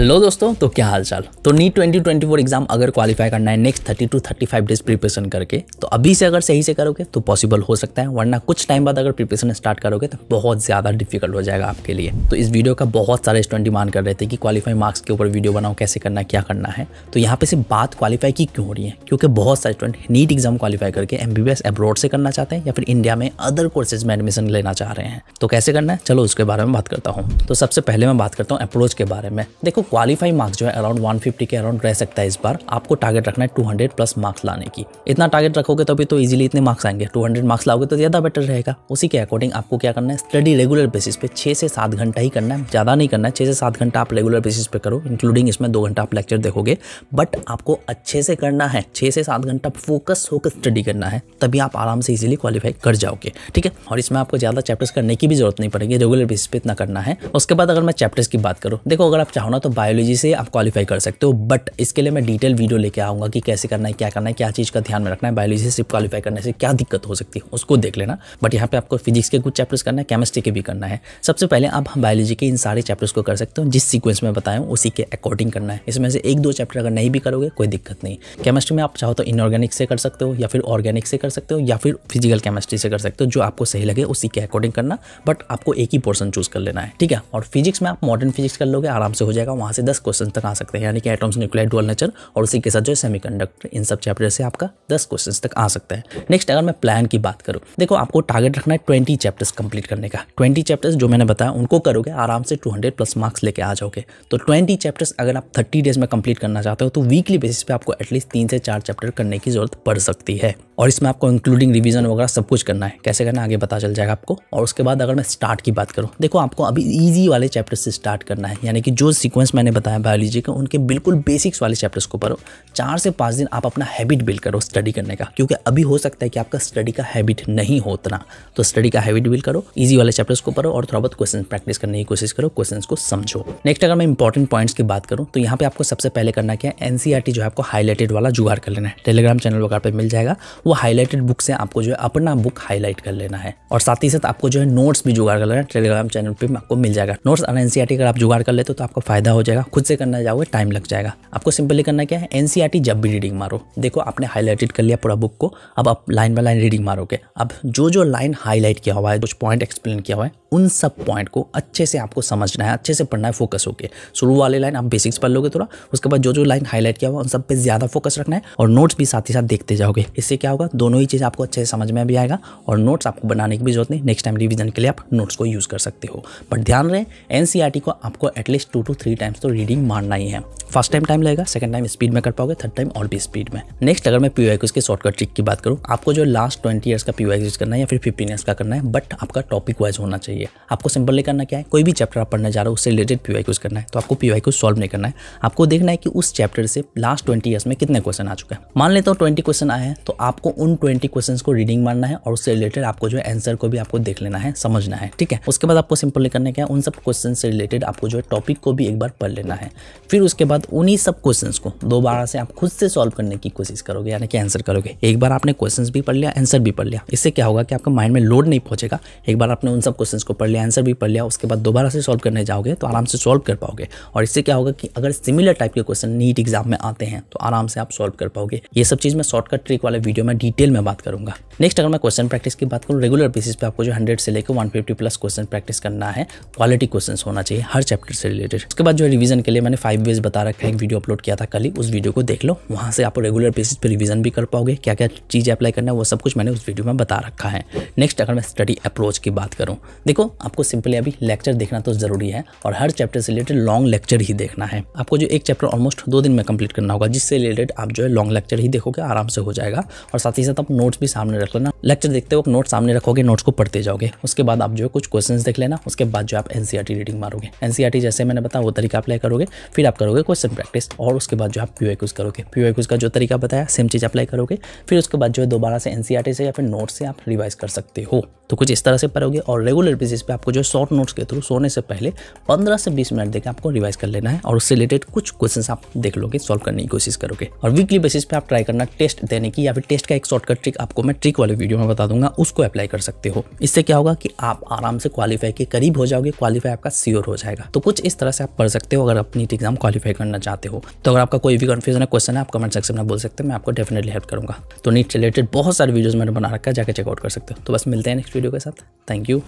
hello दोस्तों तो क्या हाल चाल तो नीट 2024 एग्जाम अगर क्वालिफाई करना है नेक्स्ट 30 टू 35 डेज प्रिपरेशन करके तो अभी से अगर सही से करोगे तो पॉसिबल हो सकता है वरना कुछ टाइम बाद अगर प्रिपरेशन स्टार्ट करोगे तो बहुत ज़्यादा डिफिकल्ट हो जाएगा आपके लिए तो इस वीडियो का बहुत सारे स्टूडेंट डिमांड कर रहे थे कि क्वालिफाई मार्क्स के ऊपर वीडियो बनाओ कैसे करना क्या करना है तो यहाँ पर सिर्फ बात क्वालिफाई की क्यों हो रही है क्योंकि बहुत सारे स्टूडेंट नीट एग्जाम क्वालिफाई करके एम अब्रॉड से करना चाहते हैं या फिर इंडिया में अदर कोर्सेज में एडमिशन लेना चाह रहे हैं तो कैसे करना है चलो उसके बारे में बात करता हूँ तो सबसे पहले मैं बात करता हूँ अप्रोच के बारे में देखो क्वालिफाई मार्क्स जो है अराउंड 150 के अराउंड रह सकता है इस बार आपको टारगेट रखना है 200 प्लस मार्क्स लाने की इतना टारगेट रखोगे तभी तो इजीली इतने मार्क्स आएंगे 200 मार्क्स लाओगे तो ज़्यादा बेटर रहेगा उसी के अकॉर्डिंग आपको क्या करना है स्टडी रेगुलर बेसिस पे छह से सात घंटा ही करना है ज़्यादा नहीं करना है छः से सात घंटा आप रेगुलर बेसिस पे करो इंक्लूडिंग इसमें दो घंटा आप लेक्चर देखोगे बट आपको अच्छे से करना है छः से सात घंटा फोकस होकर स्टडी करना है तभी आप आराम से इजिली क्वालिफाई कर जाओगे ठीक है और इसमें आपको ज़्यादा चैप्टर्स करने की भी जरूरत नहीं पड़ेगी रेगुलर बेसिस पे इतना करना है उसके बाद अगर मैं चैप्टर्स की बात करूँ देखो अगर आप चाहो ना तो बायोलॉजी तो से आप क्वालिफाई कर सकते हो बट इसके लिए मैं डिटेल वीडियो लेके आऊँगा कि कैसे करना है क्या करना है क्या चीज़ का ध्यान में रखना है बायोलॉजी से सिर्फ क्वालिफाई करने से क्या दिक्कत हो सकती है उसको देख लेना बट यहाँ पे आपको फिजिक्स के कुछ चैप्टर्स करना है केमिस्ट्री के भी करना है सबसे पहले आप बायोलॉजी के इन सारे चैप्टर्स को कर सकते हो जिस सीक्वेंस में बताया उसी के अकॉर्डिंग करना है इसमें से एक दो चैप्टर अगर नहीं भी करोगे कोई दिक्कत नहीं केमिस्ट्री में आप चाहो तो इनऑर्गेनिक से कर सकते हो या फिर ऑर्गेनिक से कर सकते हो या फिर फिजिकल केमिस्ट्री से कर सकते हो जो आपको सही लगे उसी के अकॉर्डिंग करना बट आपको एक ही पोर्सन चूज कर लेना है ठीक है और फिजिक्स में आप मॉडर्न फिजिक्स कर लोगे आराम से हो जाएगा वहाँ से दस क्वेश्चन तक आ सकते हैं यानी कि एटम्स न्यूक्लियर डुअल नेचर और उसी के साथ जो कंडक्टर इन सब चैप्टर से आपका दस क्वेश्चन तक आ सकता है नेक्स्ट अगर मैं प्लान की बात करूँ देखो आपको टारगेट रखना है ट्वेंटी चैप्टर्स कंप्लीट करने का ट्वेंटी चैप्टर्स जो मैंने बताया उनको करोगे आराम से टू हंड्रेड प्लस मार्क्स लेके आ जाओगे तो ट्वेंटी चैप्टर्स अगर आप थर्टी डेज में कंप्लीट करना चाहते हो तो वीकली बेसिस पर आपको एटलीस्ट तीन से चार चैप्टर करने की जरूरत पड़ सकती है और इसमें आपको इंक्लूडिंग रिवीजन वगैरह सब कुछ करना है कैसे करना आगे पता चल जाएगा आपको और उसके बाद अगर मैं स्टार्ट की बात करूँ देखो आपको अभी ईजी वाले चैप्टर से स्टार्ट करना है यानी कि जो सीक्वेंस मैंने बताया बायोलॉजी के उनके बिल्कुल बेसिक्स वाले चैप्टर्स को पढ़ो चार से पाँच दिन आप अपना हैबिट बिल्ड करो स्टडी करने का क्योंकि अभी हो सकता है कि आपका स्टडी का हैबिट नहीं हो उतना तो स्टडी का हैबिट बिल्ड करो ईजी वाले चैप्टर्स को पढ़ो और थोड़ा बहुत क्वेश्चन प्रैक्टिस करने की कोशिश करो क्वेश्चन को समझो नेक्स्ट अगर मैं इंपॉर्टेंट पॉइंट्स की बात करूँ तो यहाँ पे आपको सबसे पहले करना क्या है एनसीआरटी e जो है आपको हाईलाइटेड वाला जुगाड़ कर लेना है टेलीग्राम चैनल वगैरह पर मिल जाएगा वो हाईलाइटेड बुक से आपको जो है अपना बुक हाईलाइट कर लेना है और साथ ही साथ आपको जो है नोट्स भी जुगाड़ कर लेना टेलीग्राम चैनल पर आपको मिल जाएगा नोट्स और एनसीआरटी e अगर आप जुगाड़ कर लेते तो, तो आपको फायदा हो जाएगा खुद से करना जाओगे टाइम लग जाएगा आपको सिंपली करना क्या है एनसीआरटी e जब भी रीडिंग मारो देखो आपने हाईलाइटेड कर लिया पूरा बुक को अब आप लाइन बाय लाइन रीडिंग मारोगे अब जो जो लाइन हाईलाइट किया हुआ है कुछ पॉइंट एक्सप्लेन किया हुआ है उन सब पॉइंट को अच्छे से आपको समझना है अच्छे से पढ़ना है फोकस होकर शुरू वाले लाइन आप बेसिक्स पढ़ लोगे थोड़ा उसके बाद जो जो लाइन हाईलाइट किया हुआ उन सब पे ज़्यादा फोकस रखना है और नोट्स भी साथ ही साथ देखते जाओगे इससे क्या होगा दोनों ही चीज़ आपको अच्छे से समझ में भी आएगा और नोट्स आपको बनाने की भी जरूरत नहीं नेक्स्ट टाइम रिविजन के लिए आप नोट्स को यूज़ कर सकते हो बट ध्यान रहे एन e को आपको at least two two three times तो रीडिंग मारना ही है फर्स्ट टाइम टाइम लगेगा सेकंड टाइम स्पीड में कर पाओगे थर्ड टाइम और भी स्पीड में नेक्स्ट अगर मैं पीओ के शॉर्टकट ट्रिक की बात करूँ आपको जो लास्ट ट्वेंटी ईयर्स का पी करना है या फिर फिफ्टीन ईयर्स का करना है बट आपका टॉपिक वाइज होना चाहिए आपको सिंपली करना क्या है कोई भी चैप्टर आप पढ़ने जा रहे हो उससे रिलेटेड पी करना है तो आपको पी सॉल्व नहीं करना है आपको देखना है कि उस चैप्टर से लास्ट ट्वेंटी ईयर्स में कितने क्वेश्चन आ चुके हैं मान लेता हूँ ट्वेंटी क्वेश्चन आए हैं तो आपको उन ट्वेंटी क्वेश्चन को रीडिंग मारना है और उससे रिलेटेड आपको जो आंसर को भी आपको देख लेना है समझना है ठीक है उसके बाद आपको सिंपली करने क्या है उन सब क्वेश्चन से रिलेटेड आपको जो है टॉपिक को भी एक बार पढ़ लेना है फिर उसके बाद उन्हीं सब क्वेश्चन को दोबारा से आप खुद से सॉल्व करने की कोशिश करोगे यानी कि आंसर करोगे एक बार आपने क्वेश्चन भी पढ़ लिया आंसर भी पढ़ लिया इससे क्या होगा कि आपका माइंड में लोड नहीं पहुंचेगा एक बार आपने उन सब क्वेश्चन को पढ़ लिया आंसर भी पढ़ लिया उसके बाद दोबारा से सॉल्व करने जाओगे तो आराम से सॉल्व कर पाओगे और इससे क्या होगा कि अगर सिमिलर टाइप के क्वेश्चन नीट एग्जाम में आते हैं तो आराम से आप सॉल्व कर पाओगे ये सब चीज़ मैं शॉर्टकट ट्रिक वाले वीडियो में मैं डिटेल में बात करूंगा नेक्स्ट अगर मैं क्वेश्चन प्रैक्टिस की बात करूँ रेगुलर बेसिस पे आपको जो 100 से लेकर 150 फिफ्टी प्लस क्वेश्चन प्रैक्टिस करना है क्वालिटी क्वेश्चन होना चाहिए हर चैप्टर से रिलेटेड उसके बाद जो रिवीजन के लिए मैंने फाइव वेज बता रखा है एक वीडियो अपलोड किया था कल ही उस वीडियो को देख लो वहाँ से आप रेगुलर बेसिस पर रिविजन भी कर पाओगे क्या क्या चीज़ अप्लाई करना है वो सब कुछ मैंने उस वीडियो में बता रखा है नेक्स्ट अगर मैं स्टडी अप्रोच की बात करूँ देखो आपको सिंपली अभी लेक्चर देखना तो ज़रूरी है और हर चैप्टर से रिलेटेड लॉन्ग लेक्चर ही देखना है आपको जो एक चैप्टर ऑलमोस्ट दो दिन में कंप्लीट करना होगा जिससे रिलेटेड आप जो है लॉन्ग लेक्चर ही देखोगे आराम से हो जाएगा और और साथ ही साथ आप नोट्स भी सामने रख लेना लेक्चर देखते वक्त नोट सामने रखोगे नोट्स को पढ़ते जाओगे उसके बाद आप जो है कुछ क्वेश्चन देख लेना उसके बाद जो आप एनसीआर रीडिंग e मारोगे एनसीआर e जैसे मैंने बताया वो तरीका अप्लाई करोगे फिर आप करोगे क्वेश्चन प्रैक्टिस और उसके बाद जो आप प्यू एक्स करोगे प्यू एक्स का जो तरीका बताया सेम चीज़ अप्लाई करोगे फिर उसके बाद जो है दोबारा से एनसीआरटी e से या फिर नोट से आप रिवाइज कर सकते हो तो कुछ इस तरह से पढ़ोगे और रेगुलर बेसिस पे आपको जो शॉर्ट नोट्स के थ्रू सोने से पहले 15 से 20 मिनट देकर आपको रिवाइज कर लेना है और उससे रिलेटेड कुछ क्वेश्चन आप देख लोगे सॉल्व करने की कोशिश करोगे और वीकली बेसिस पे आप ट्राई करना टेस्ट देने की या फिर टेस्ट इसका एक शॉर्टकट ट्रिक आपको मैं ट्रिक वाले वीडियो में बता दूंगा उसको अप्लाई कर सकते हो इससे क्या होगा कि आप आराम से क्वालिफाई के करीब हो जाओगे क्वालिफाई आपका सियोर हो जाएगा तो कुछ इस तरह से आप पढ़ सकते हो अगर आप नीट एग्जाम क्वालिफाई करना चाहते हो तो अगर आपका कोई भी कन्फ्यूजन है क्वेश्चन है आप कमेंट सेक्शन में बोल सकते हैं मैं आपको डेफिनेटली हेल्प करूंगा तो नीट रिलेटेड बहुत सारे वीडियोज़ मैंने बना रखा है जाकर चेकआउट कर सकते हो तो बस मिलते हैं नेक्स्ट वीडियो के साथ थैंक यू